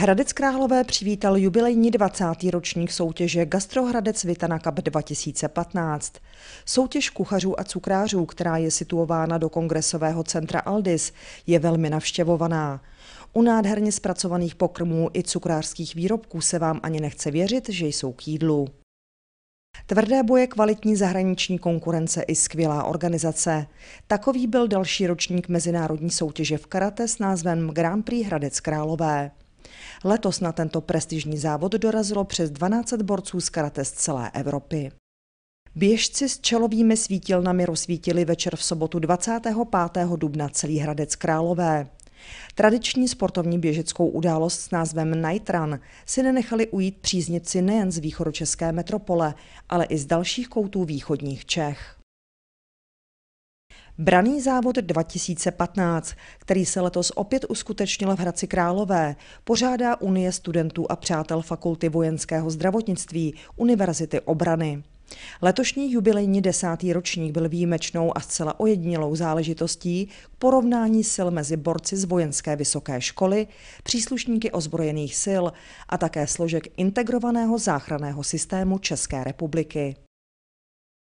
Hradec Králové přivítal jubilejní 20. ročník soutěže Gastrohradec Vitana Cup 2015. Soutěž kuchařů a cukrářů, která je situována do kongresového centra Aldis, je velmi navštěvovaná. U nádherně zpracovaných pokrmů i cukrářských výrobků se vám ani nechce věřit, že jsou k jídlu. Tvrdé boje, kvalitní zahraniční konkurence i skvělá organizace. Takový byl další ročník mezinárodní soutěže v karate s názvem Grand Prix Hradec Králové. Letos na tento prestižní závod dorazilo přes 12 borců z karate z celé Evropy. Běžci s čelovými svítilnami rozsvítili večer v sobotu 25. dubna celý Hradec Králové. Tradiční sportovní běžeckou událost s názvem Night Run si nenechali ujít příznivci nejen z východočeské metropole, ale i z dalších koutů východních Čech. Braný závod 2015, který se letos opět uskutečnil v Hradci Králové, pořádá Unie studentů a přátel Fakulty vojenského zdravotnictví Univerzity obrany. Letošní jubilejní desátý ročník byl výjimečnou a zcela ojedinělou záležitostí k porovnání sil mezi borci z vojenské vysoké školy, příslušníky ozbrojených sil a také složek integrovaného záchranného systému České republiky.